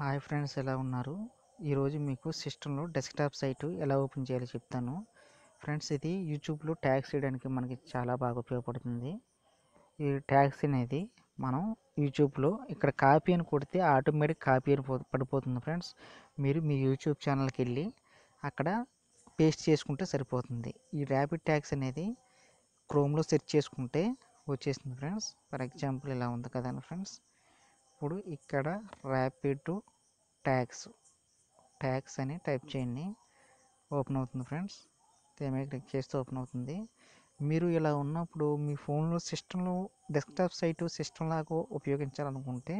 hi friends ఎలా ఉన్నారు ఈరోజు మీకు సిస్టంలో డెస్క్టాప్ సైట్ ఎలా ఓపెన్ చేయాలో చెప్తాను ఫ్రెండ్స్ ఇది యూట్యూబ్లో ట్యాగ్స్ చేయడానికి మనకి చాలా బాగా ఉపయోగపడుతుంది ఈ ట్యాగ్స్ అనేది మనం యూట్యూబ్లో ఇక్కడ కాపీ అని కొడితే ఆటోమేటిక్ కాపీ అని పడిపోతుంది ఫ్రెండ్స్ మీరు మీ యూట్యూబ్ ఛానల్కి వెళ్ళి అక్కడ పేస్ట్ చేసుకుంటే సరిపోతుంది ఈ ర్యాపిడ్ ట్యాగ్స్ అనేది క్రోమ్లో సెర్చ్ చేసుకుంటే వచ్చేసింది ఫ్రెండ్స్ ఫర్ ఎగ్జాంపుల్ ఇలా ఉంది కదా ఫ్రెండ్స్ ఇప్పుడు ఇక్కడ ర్యాపిడ్ ట్యాక్స్ ట్యాక్స్ అని టైప్ చేయండి ఓపెన్ అవుతుంది ఫ్రెండ్స్ దీని క్లిక్ చేస్తే ఓపెన్ అవుతుంది మీరు ఇలా ఉన్నప్పుడు మీ ఫోన్లో సిస్టంలో డెస్క్టాప్ సైట్ సిస్టమ్ లాగా ఉపయోగించాలనుకుంటే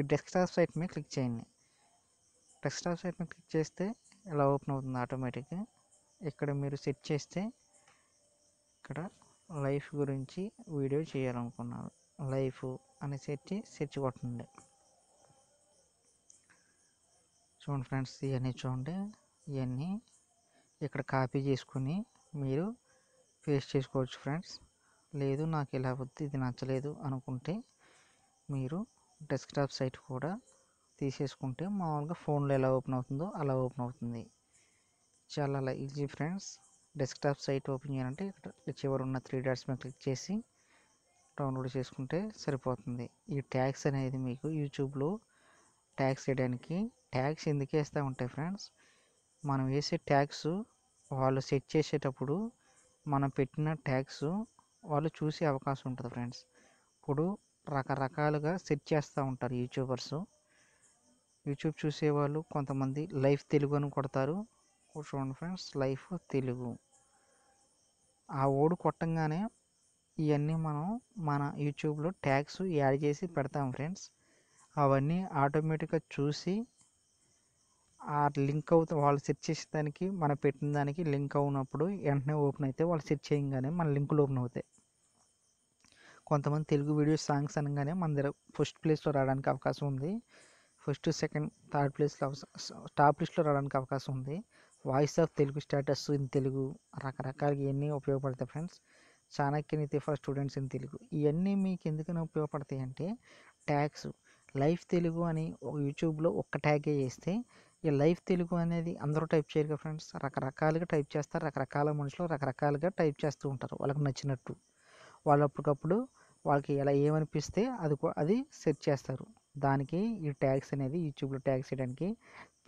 ఈ డెస్క్టాప్ సైట్ మీద క్లిక్ చేయండి డెస్క్టాప్ సైట్ మీద క్లిక్ చేస్తే ఇలా ఓపెన్ అవుతుంది ఆటోమేటిక్గా ఇక్కడ మీరు సెట్ చేస్తే ఇక్కడ లైఫ్ గురించి వీడియో చేయాలనుకున్నారు లైఫ్ అని సెర్చ్ సెర్చ్ కొట్టండి చూడండి ఫ్రెండ్స్ ఇవన్నీ చూడండి ఇవన్నీ ఇక్కడ కాపీ చేసుకుని మీరు పేస్ట్ చేసుకోవచ్చు ఫ్రెండ్స్ లేదు నాకు ఇలా వద్దు ఇది నచ్చలేదు అనుకుంటే మీరు డెస్క్టాప్ సైట్ కూడా తీసేసుకుంటే మామూలుగా ఫోన్లో ఎలా ఓపెన్ అవుతుందో అలా ఓపెన్ అవుతుంది చాలా easy friends desktop site open చేయాలంటే ఇక్కడ చివరి ఉన్న త్రీ డాట్స్ మీద క్లిక్ చేసి డౌన్లోడ్ చేసుకుంటే సరిపోతుంది ఈ ట్యాక్స్ అనేది మీకు యూట్యూబ్లో ట్యాక్స్ వేయడానికి ట్యాక్స్ ఎందుకు వేస్తూ ఉంటాయి ఫ్రెండ్స్ మనం వేసే ట్యాక్స్ వాళ్ళు సెట్ చేసేటప్పుడు మనం పెట్టిన ట్యాక్స్ వాళ్ళు చూసే అవకాశం ఉంటుంది ఫ్రెండ్స్ ఇప్పుడు రకరకాలుగా సెట్ చేస్తూ ఉంటారు యూట్యూబర్స్ యూట్యూబ్ చూసేవాళ్ళు కొంతమంది లైఫ్ తెలుగు అని కొడతారు చూడండి ఫ్రెండ్స్ లైఫ్ తెలుగు ఆ ఓడు కొట్టంగానే ఇవన్నీ మనం మన యూట్యూబ్లో ట్యాగ్స్ యాడ్ చేసి పెడతాం ఫ్రెండ్స్ అవన్నీ ఆటోమేటిక్గా చూసి ఆ లింక్ అవుతా వాళ్ళు సెర్చ్ చేసే దానికి మనం పెట్టిన దానికి లింక్ అవునప్పుడు వెంటనే ఓపెన్ అయితే వాళ్ళు సెర్చ్ చేయగానే మన లింకులు ఓపెన్ అవుతాయి కొంతమంది తెలుగు వీడియో సాంగ్స్ అనగానే మన దగ్గర ఫస్ట్ ప్లేస్లో రావడానికి అవకాశం ఉంది ఫస్ట్ సెకండ్ థర్డ్ ప్లేస్లో టాప్ లిస్ట్లో రావడానికి అవకాశం ఉంది voice of Telugu status in Telugu రకరకాలుగా ఇవన్నీ ఉపయోగపడతాయి ఫ్రెండ్స్ నీతి ఫర్ స్టూడెంట్స్ ఇన్ తెలుగు ఇవన్నీ మీకు ఎందుకని ఉపయోగపడతాయి అంటే ట్యాగ్స్ లైఫ్ తెలుగు అని యూట్యూబ్లో ఒక్క ట్యాగే చేస్తే ఈ లైఫ్ తెలుగు అనేది అందరూ టైప్ చేయరు కదా ఫ్రెండ్స్ రకరకాలుగా టైప్ చేస్తారు రకరకాల మనుషులు రకరకాలుగా టైప్ చేస్తూ ఉంటారు వాళ్ళకి నచ్చినట్టు వాళ్ళు అప్పటికప్పుడు వాళ్ళకి ఎలా ఏమనిపిస్తే అది అది సెర్చ్ చేస్తారు దానికి ఈ ట్యాగ్స్ అనేది యూట్యూబ్లో ట్యాగ్స్ చేయడానికి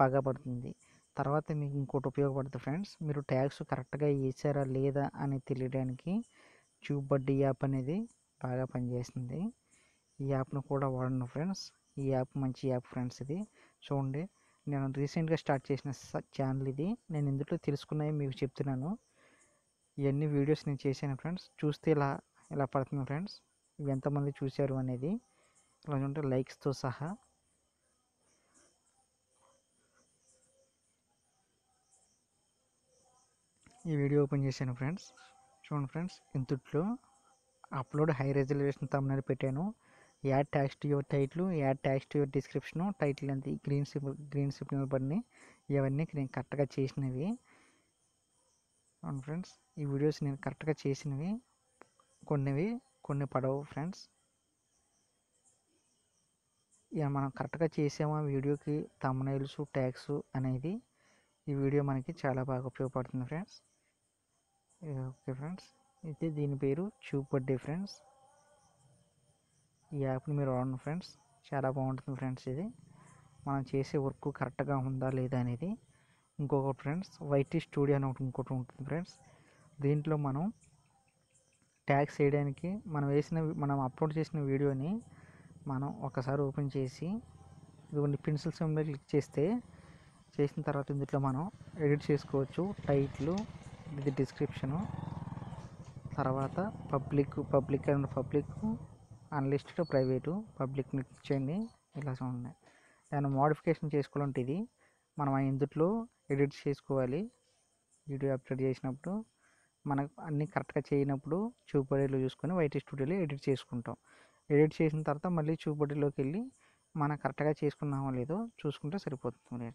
బాగా పడుతుంది తర్వాత మీకు ఇంకోటి ఉపయోగపడుతుంది ఫ్రెండ్స్ మీరు ట్యాగ్స్ కరెక్ట్గా వేసారా లేదా అని తెలియడానికి ట్యూబ్ బడ్డీ యాప్ అనేది బాగా పనిచేస్తుంది ఈ యాప్ను కూడా వాడను ఫ్రెండ్స్ ఈ యాప్ మంచి యాప్ ఫ్రెండ్స్ ఇది చూడండి నేను రీసెంట్గా స్టార్ట్ చేసిన ఛానల్ ఇది నేను ఇందులో తెలుసుకున్నాయి మీకు చెప్తున్నాను ఇవన్నీ వీడియోస్ నేను చేశాను ఫ్రెండ్స్ చూస్తే ఇలా ఇలా పడుతుంది ఫ్రెండ్స్ ఇవి ఎంతమంది చూశారు అనేది ఇలా చూడండి లైక్స్తో సహా ఈ వీడియో ఓపెన్ చేశాను ఫ్రెండ్స్ చూడండి ఫ్రెండ్స్ ఇంతట్లో అప్లోడ్ హై రెజల్యూషన్ తమ్ముని పెట్టాను add tags to your title add tags to your description title అంత గ్రీన్ సిప్ గ్రీన్ సిగ్నల్ పడినాయి ఇవన్నీ నేను కరెక్ట్గా చేసినవి అవును ఫ్రెండ్స్ ఈ వీడియోస్ నేను కరెక్ట్గా చేసినవి కొన్నివి కొన్ని పడవు ఫ్రెండ్స్ ఇక మనం కరెక్ట్గా చేసామా వీడియోకి నైల్స్ ట్యాక్స్ అనేది ఈ వీడియో మనకి చాలా బాగా ఉపయోగపడుతుంది ఫ్రెండ్స్ ఓకే ఫ్రెండ్స్ అయితే దీని పేరు ట్యూబ్ బర్త్డే ఫ్రెండ్స్ ఈ యాప్ని మీరు వాడండి ఫ్రెండ్స్ చాలా బాగుంటుంది ఫ్రెండ్స్ ఇది మనం చేసే వర్క్ కరెక్ట్గా ఉందా లేదా అనేది ఇంకొకటి ఫ్రెండ్స్ వైటీ స్టూడియో అని ఒకటి ఇంకోటి ఉంటుంది ఫ్రెండ్స్ దీంట్లో మనం ట్యాక్స్ వేయడానికి మనం వేసిన మనం అప్లోడ్ చేసిన వీడియోని మనం ఒకసారి ఓపెన్ చేసి ఇదిగోండి పెన్సిల్స్ మీద క్లిక్ చేస్తే చేసిన తర్వాత ఇందులో మనం ఎడిట్ చేసుకోవచ్చు టైట్లు ఇది డిస్క్రిప్షన్ తర్వాత public public and public unlisted private public చేయండి ఇలా ఉన్నాయి దాన్ని మోడిఫికేషన్ చేసుకోవాలంటే ఇది మనం ఆ ఇందుట్లో ఎడిట్ చేసుకోవాలి వీడియో అప్లోడ్ చేసినప్పుడు మనకు అన్నీ కరెక్ట్గా చేయనప్పుడు చూపడేలో చూసుకొని వైట్ స్టూడియోలో ఎడిట్ చేసుకుంటాం ఎడిట్ చేసిన తర్వాత మళ్ళీ చూపడిలోకి వెళ్ళి మనం కరెక్ట్గా చేసుకున్నామో లేదో చూసుకుంటే సరిపోతుంది